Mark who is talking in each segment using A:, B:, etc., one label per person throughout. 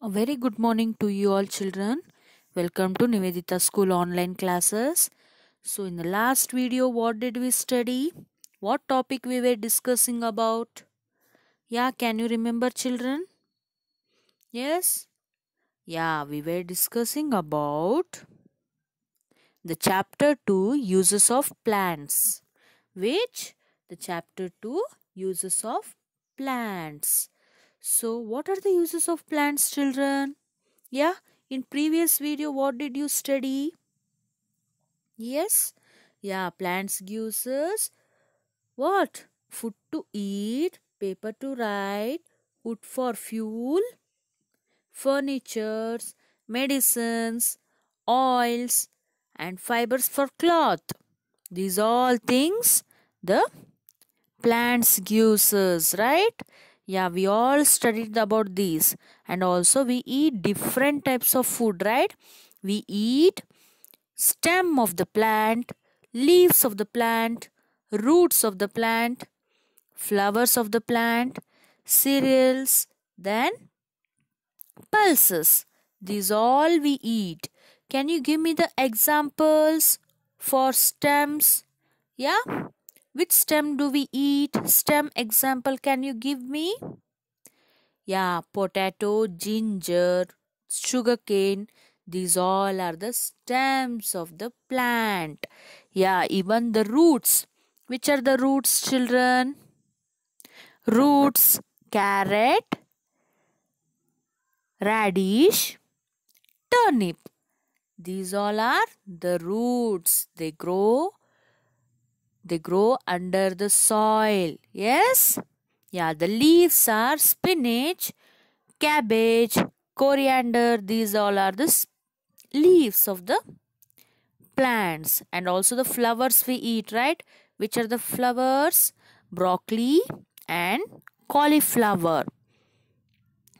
A: A very good morning to you all children. Welcome to Nivedita School online classes. So in the last video what did we study? What topic we were discussing about? Yeah, can you remember children? Yes? Yeah, we were discussing about the chapter 2 uses of plants. Which? The chapter 2 uses of plants so what are the uses of plants children? Yeah, in previous video what did you study? Yes, yeah, plants uses. what? Food to eat, paper to write, wood for fuel, furnitures, medicines, oils and fibers for cloth. These all things the plants uses, right? yeah we all studied about these and also we eat different types of food right we eat stem of the plant leaves of the plant roots of the plant flowers of the plant cereals then pulses these all we eat can you give me the examples for stems yeah which stem do we eat? Stem example can you give me? Yeah, potato, ginger, sugarcane. These all are the stems of the plant. Yeah, even the roots. Which are the roots, children? Roots, carrot, radish, turnip. These all are the roots. They grow they grow under the soil. Yes? Yeah, the leaves are spinach, cabbage, coriander. These all are the leaves of the plants and also the flowers we eat, right? Which are the flowers? Broccoli and cauliflower.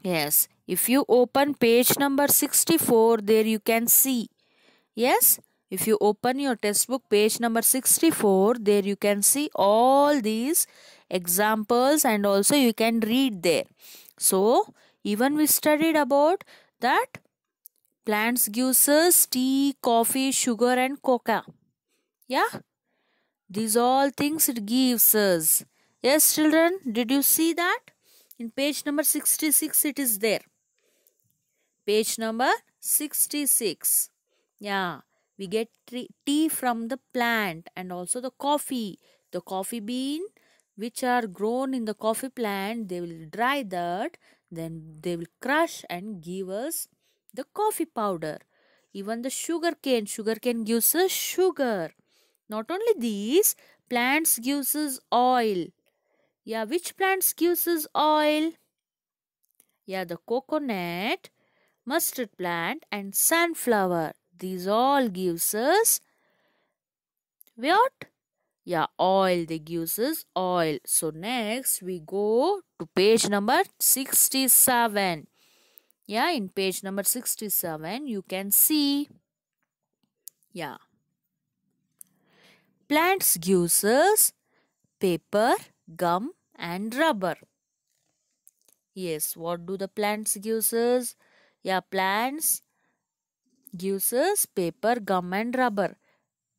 A: Yes, if you open page number 64, there you can see. Yes, if you open your textbook page number 64, there you can see all these examples and also you can read there. So, even we studied about that plants gives us tea, coffee, sugar and coca. Yeah, these all things it gives us. Yes children, did you see that? In page number 66 it is there. Page number 66. Yeah we get tea from the plant and also the coffee the coffee bean which are grown in the coffee plant they will dry that then they will crush and give us the coffee powder even the sugar cane sugar cane gives us sugar not only these plants gives us oil yeah which plants gives us oil yeah the coconut mustard plant and sunflower these all gives us what? Yeah, oil. They gives us oil. So next we go to page number 67. Yeah, in page number 67 you can see. Yeah. Plants gives us paper, gum and rubber. Yes, what do the plants gives us? Yeah, plants Uses paper, gum and rubber.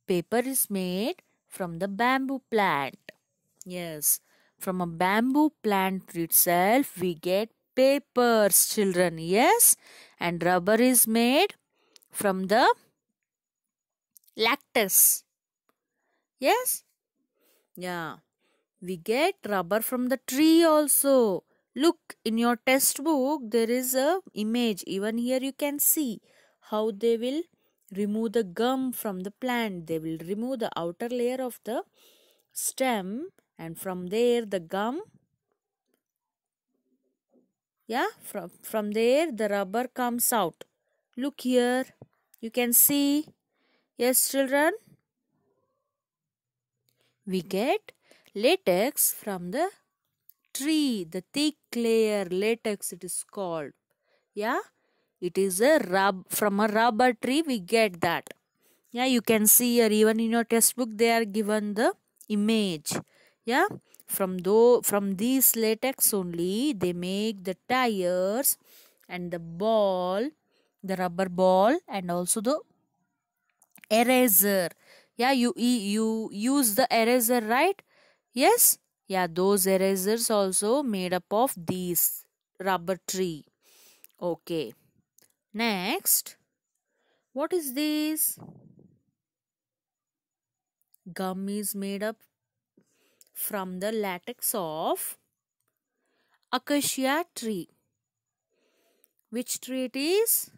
A: Paper is made from the bamboo plant. Yes, from a bamboo plant itself we get papers children. Yes, and rubber is made from the lactose. Yes, yeah, we get rubber from the tree also. Look in your test book. there is a image even here you can see how they will remove the gum from the plant they will remove the outer layer of the stem and from there the gum yeah from from there the rubber comes out look here you can see yes children we get latex from the tree the thick layer latex it is called yeah it is a rub from a rubber tree we get that yeah you can see here even in your textbook they are given the image yeah from though from these latex only they make the tires and the ball the rubber ball and also the eraser yeah you you use the eraser right yes yeah those erasers also made up of these rubber tree okay Next, what is this? Gum is made up from the latex of acacia tree. Which tree it is?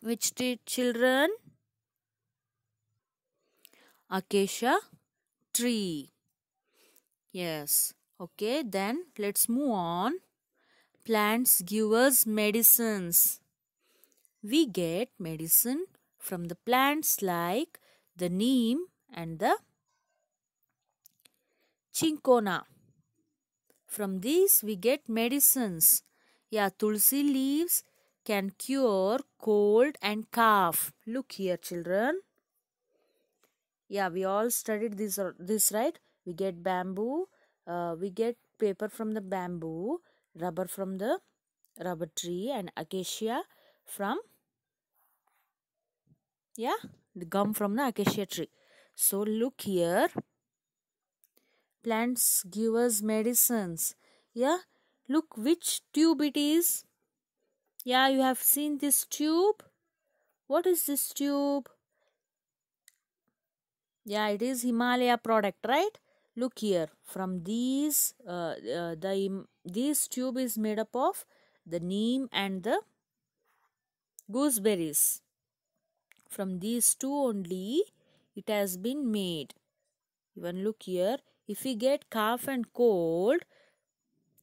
A: Which tree children? Acacia tree. Yes. Okay, then let's move on plants give us medicines. We get medicine from the plants like the neem and the chinkona. From these we get medicines. Yeah, tulsi leaves can cure cold and cough. Look here children. Yeah, we all studied this, this right? We get bamboo. Uh, we get paper from the bamboo rubber from the rubber tree and acacia from yeah the gum from the acacia tree so look here plants give us medicines yeah look which tube it is yeah you have seen this tube what is this tube yeah it is himalaya product right look here from these uh, uh, the this tube is made up of the neem and the gooseberries. From these two only it has been made. Even look here. If we get cough and cold,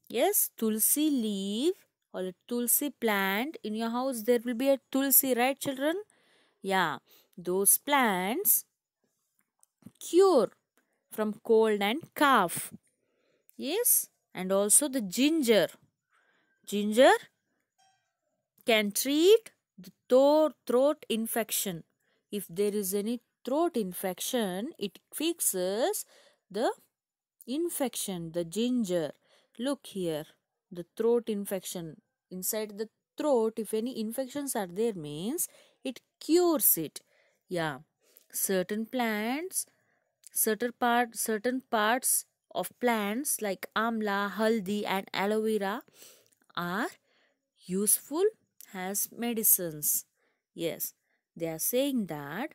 A: yes, tulsi leaf or a tulsi plant. In your house there will be a tulsi, right children? Yeah, those plants cure from cold and cough. Yes, and also the ginger ginger can treat the throat infection if there is any throat infection it fixes the infection the ginger look here the throat infection inside the throat if any infections are there means it cures it yeah certain plants certain part certain parts of plants like amla, haldi, and aloe vera are useful as medicines. Yes, they are saying that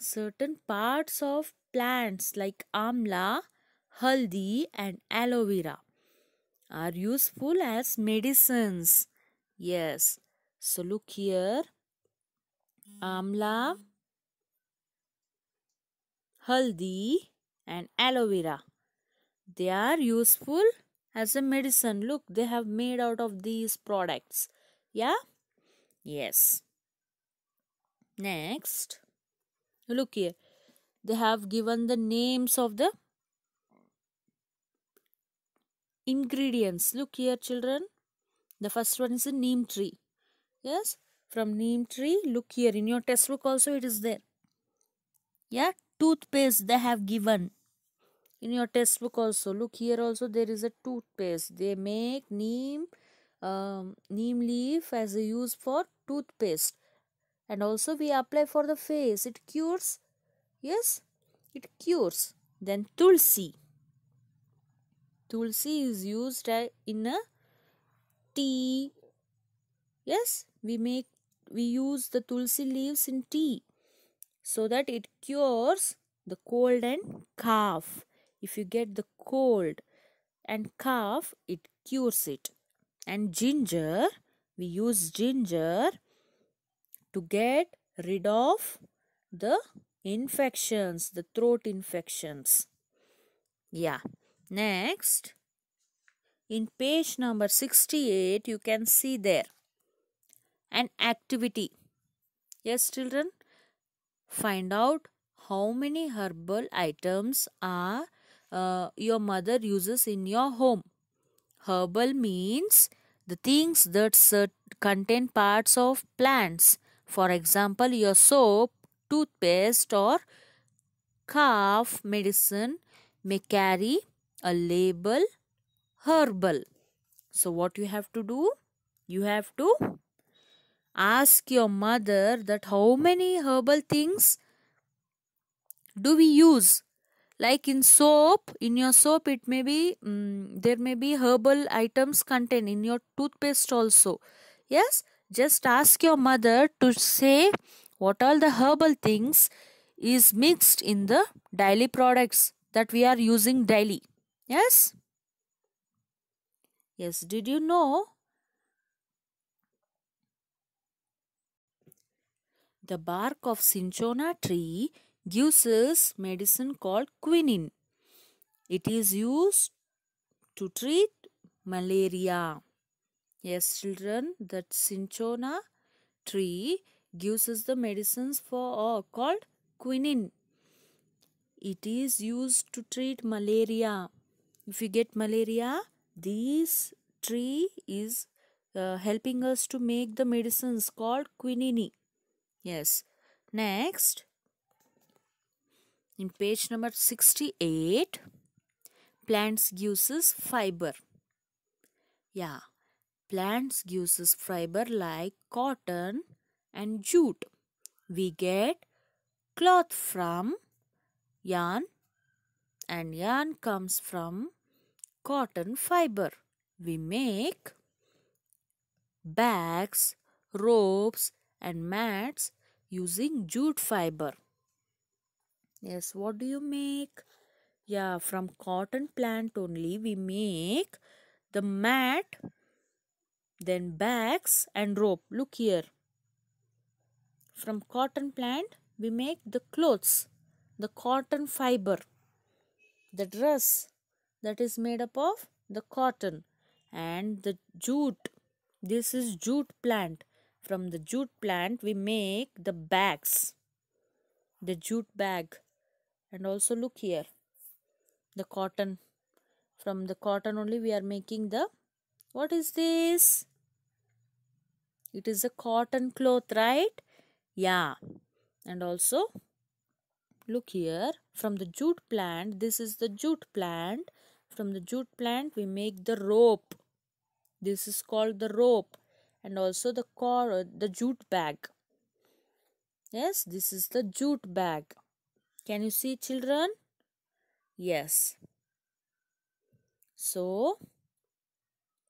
A: certain parts of plants like amla, haldi, and aloe vera are useful as medicines. Yes, so look here amla, haldi, and aloe vera they are useful as a medicine look they have made out of these products yeah yes next look here they have given the names of the ingredients look here children the first one is a neem tree yes from neem tree look here in your textbook also it is there yeah toothpaste they have given in your textbook also look here also there is a toothpaste they make neem um, neem leaf as a use for toothpaste and also we apply for the face it cures yes it cures then tulsi tulsi is used uh, in a tea yes we make we use the tulsi leaves in tea so that it cures the cold and cough if you get the cold and cough it cures it and ginger we use ginger to get rid of the infections the throat infections yeah next in page number 68 you can see there an activity yes children find out how many herbal items are uh, your mother uses in your home. Herbal means the things that contain parts of plants. For example, your soap, toothpaste or cough medicine may carry a label herbal. So what you have to do? You have to ask your mother that how many herbal things do we use like in soap in your soap it may be um, there may be herbal items contained in your toothpaste also yes just ask your mother to say what all the herbal things is mixed in the daily products that we are using daily yes yes did you know the bark of cinchona tree gives us medicine called quinine. It is used to treat malaria. Yes, children, that cinchona tree gives us the medicines for or uh, called quinine. It is used to treat malaria. If you get malaria, this tree is uh, helping us to make the medicines called quinine. Yes. Next, in page number 68, plants uses fiber. Yeah, plants uses fiber like cotton and jute. We get cloth from yarn and yarn comes from cotton fiber. We make bags, ropes and mats using jute fiber. Yes, what do you make? Yeah, from cotton plant only we make the mat, then bags and rope. Look here. From cotton plant we make the clothes, the cotton fiber, the dress that is made up of the cotton and the jute. This is jute plant. From the jute plant we make the bags, the jute bag and also look here the cotton from the cotton only we are making the what is this it is a cotton cloth right yeah and also look here from the jute plant this is the jute plant from the jute plant we make the rope this is called the rope and also the cor the jute bag yes this is the jute bag can you see children? Yes. So,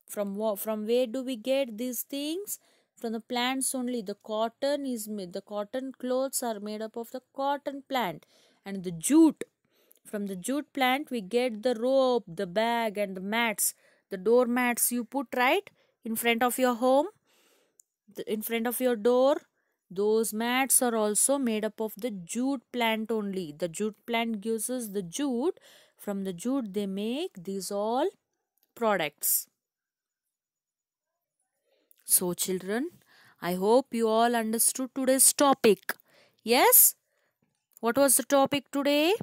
A: from what, from where do we get these things? From the plants only. The cotton is made, the cotton clothes are made up of the cotton plant and the jute. From the jute plant we get the rope, the bag and the mats. The doormats you put right in front of your home, in front of your door those mats are also made up of the jute plant only. The jute plant gives us the jute. From the jute they make these all products. So children, I hope you all understood today's topic. Yes? What was the topic today?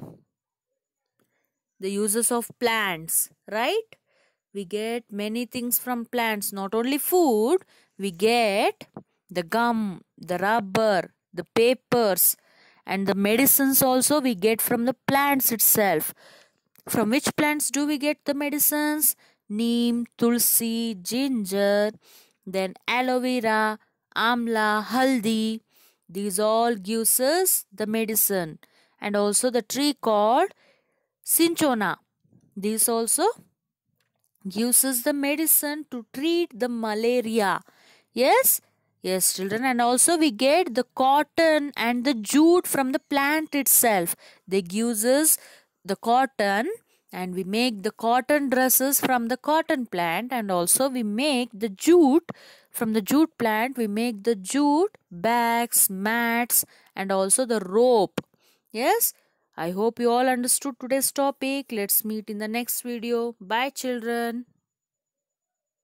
A: The uses of plants, right? We get many things from plants, not only food, we get the gum, the rubber, the papers, and the medicines also we get from the plants itself. From which plants do we get the medicines? Neem, tulsi, ginger, then aloe vera, amla, haldi. These all gives us the medicine and also the tree called cinchona. This also gives us the medicine to treat the malaria. Yes, Yes, children, and also we get the cotton and the jute from the plant itself. They uses us the cotton and we make the cotton dresses from the cotton plant and also we make the jute from the jute plant we make the jute bags mats and also the rope yes i hope you all understood today's topic let's meet in the next video bye children